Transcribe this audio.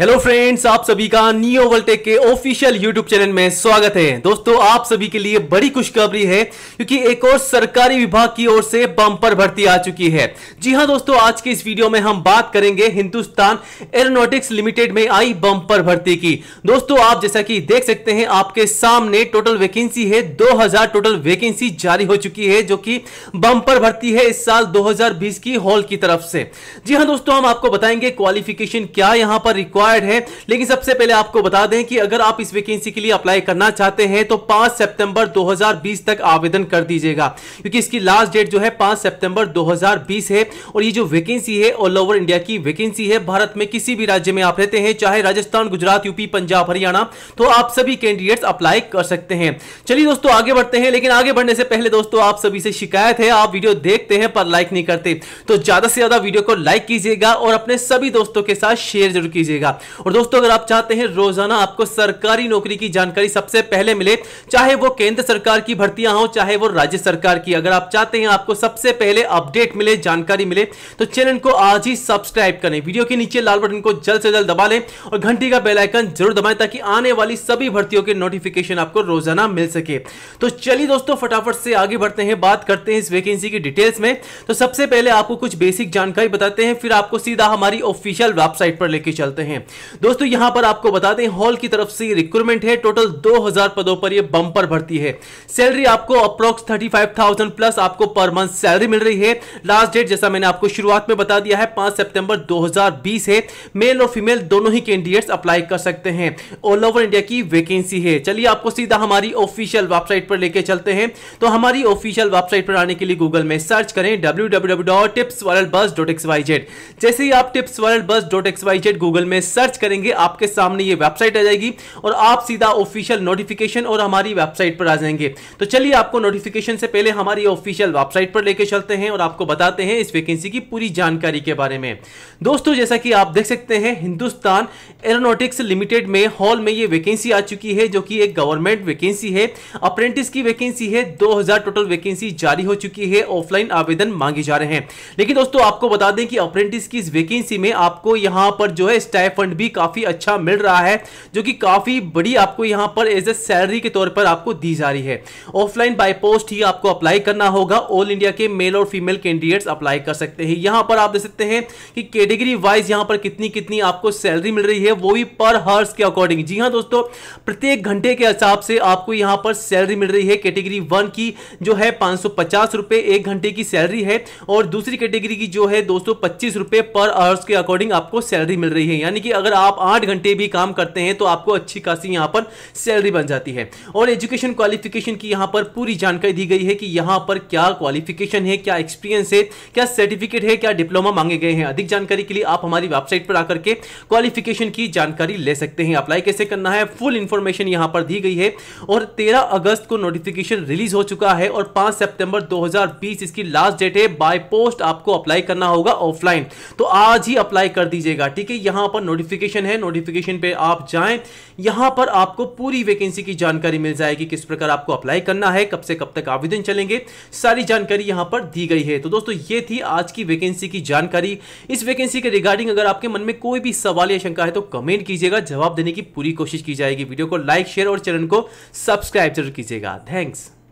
hello friends आप सभी का नियो वोल्टेक के ऑफिशियल यूट्यूब चैनल में स्वागत है दोस्तों आप सभी के लिए बड़ी खुशखबरी है क्योंकि एक और सरकारी विभाग की ओर से बम्पर भर्ती आ चुकी है जी हां दोस्तों आज के इस वीडियो में हम बात करेंगे हिंदुस्तान एरोनॉटिक्स लिमिटेड में आई बम्पर भर्ती की दोस्तों आप जैसा की देख सकते हैं आपके सामने टोटल वैकेंसी है दो टोटल वैकेंसी जारी हो चुकी है जो की बम्पर भर्ती है इस साल दो की हॉल की तरफ से जी हाँ दोस्तों हम आपको बताएंगे क्वालिफिकेशन क्या यहाँ पर रिक्वायर रिक्वायर्ड है लेकिन सबसे पहले आपको बता दें कि अगर आप इस वैकेंसी के लिए अप्लाई करना चाहते हैं तो पांच सितंबर 2020 तक आवेदन कर दीजिएगा क्योंकि इसकी लास्ट डेट जो है पांच सितंबर 2020 है और ये जो वैकेंसी है ऑल ओवर इंडिया की वैकेंसी है भारत में किसी भी राज्य में आप रहते हैं चाहे राजस्थान गुजरात यूपी पंजाब हरियाणा तो आप सभी कैंडिडेट्स अप्लाई कर सकते हैं चलिए दोस्तों आगे बढ़ते हैं लेकिन आगे बढ़ने से पहले दोस्तों आप सभी से शिकायत है आप वीडियो देखते हैं पर लाइक नहीं करते तो ज्यादा से ज्यादा वीडियो को लाइक कीजिएगा और अपने सभी दोस्तों के साथ शेयर जरूर कीजिएगा और दोस्तों अगर आप चाहते हैं रोजाना आपको सरकारी नौकरी की जानकारी सबसे पहले मिले चाहे वो केंद्र सरकार की भर्तियां हो चाहे वो राज्य सरकार की अगर आप चाहते हैं आपको सबसे पहले अपडेट मिले जानकारी मिले तो चैनल को आज ही सब्सक्राइब करें वीडियो के नीचे लाल बटन को जल्द से जल्द दबा लें और घंटी का बेलाइकन जरूर दबाएं ताकि आने वाली सभी भर्तियों के नोटिफिकेशन आपको रोजाना मिल सके तो चलिए दोस्तों फटाफट से आगे बढ़ते हैं बात करते हैं इस वैकेंसी की डिटेल्स में तो सबसे पहले आपको कुछ बेसिक जानकारी बताते हैं फिर आपको सीधा हमारी ऑफिशियल वेबसाइट पर लेके चलते हैं दोस्तों यहां पर आपको बता दें हॉल की तरफ से रिक्रूटमेंट है टोटल 2000 पदों पर ये बंपर भर्ती है सैलरी आपको अप्रोक्स 35,000 प्लस आपको पर मंथ सैलरी मिल रही है लास्ट डेट जैसा मैंने आपको शुरुआत में बता दिया है पांच सेप्टेम्बर दो है मेल और फीमेल दोनों ही कैंडिडेट अप्लाई कर सकते हैं ऑल ओवर इंडिया की वैकेंसी है चलिए आपको सीधा हमारी ऑफिशियल वेबसाइट पर लेके चलते हैं तो हमारी ऑफिशियल वेबसाइट पर आने के लिए गूगल में सर्च करें डब्ल्यू जैसे ही आप टिप्स वर्ल्ड बस डॉट गूगल में सर्च करेंगे आपके सामने ये वेबसाइट आ जाएगी और आप सीधा ऑफिशियल नोटिफिकेशन और हमारी वेबसाइट पर आ जाएंगे तो चलिए आपको नोटिफिकेशन से पहले हमारी ऑफिशियल वेबसाइट पर लेके चलते हैं और आपको बताते हैं इस वैकेंसी की पूरी जानकारी के बारे में दोस्तों जैसा कि आप देख सकते हैं हिंदुस्तान एरोनोटिक्स लिमिटेड में हॉल में ये वैकेंसी आ चुकी है जो कि एक गवर्नमेंट वैकेंसी है अप्रेंटिस की वैकेंसी है 2000 टोटल वैकेंसी जारी हो चुकी है ऑफलाइन आवेदन मांगे जा रहे हैं लेकिन दोस्तों आपको बता दें कि अप्रेंटिस की इस वैकेंसी में आपको यहां पर जो है स्टाइफ फंड भी काफ़ी अच्छा मिल रहा है जो कि काफ़ी बड़ी आपको यहां पर एज ए सैलरी के तौर पर आपको दी जा रही है ऑफलाइन बाय पोस्ट ही आपको अप्लाई करना होगा ऑल इंडिया के मेल और फीमेल कैंडिडेट्स अप्लाई कर सकते हैं यहां पर आप देख सकते हैं कि कैटेगरी वाइज यहां पर कितनी कितनी आपको सैलरी मिल रही है वो भी पर हर्स के अकॉर्डिंग जी हाँ दोस्तों प्रत्येक घंटे के हिसाब से आपको यहां पर सैलरी मिल रही है कैटेगरी वन की जो है पांच रुपए एक घंटे की सैलरी है और दूसरी कैटेगरी की जो है दो सौ पर आवर्स के अकॉर्डिंग आपको सैलरी मिल रही है यानी कि अगर आप आठ घंटे भी काम करते हैं तो आपको अच्छी खासी यहाँ पर सैलरी बन जाती है और एजुकेशन क्वालिफिकेशन की यहाँ पर पूरी जानकारी दी गई है कि यहाँ पर क्या क्वालिफिकेशन है क्या एक्सपीरियंस है क्या सर्टिफिकेट है क्या डिप्लोमा मांगे गए हैं अधिक जानकारी के लिए आप हमारी वेबसाइट पर आकर के क्वालिफिकेशन की जानकारी ले सकते हैं अप्लाई कैसे करना है फुल इंफॉर्मेशन यहाँ पर दी गई है और तेरह अगस्त को नोटिफिकेशन रिलीज हो चुका है और पांच सेप्टेम्बर दो इसकी लास्ट डेट है बाय पोस्ट आपको अप्लाई करना होगा ऑफलाइन तो आज ही अप्लाई कर दीजिएगा ठीक है यहाँ पर नोटिफिक नोटिफिकेशन है नोटिफिकेशन पे आप जाएं यहां पर आपको पूरी वैकेंसी की जानकारी मिल जाएगी किस प्रकार आपको अप्लाई करना है कब से कब तक आवेदन चलेंगे सारी जानकारी यहां पर दी गई है तो दोस्तों ये थी आज की वैकेंसी की जानकारी इस वैकेंसी के रिगार्डिंग अगर आपके मन में कोई भी सवाल या शंका है तो कमेंट कीजिएगा जवाब देने की पूरी कोशिश की जाएगी वीडियो को लाइक शेयर और चैनल को सब्सक्राइब जरूर कीजिएगा थैंक्स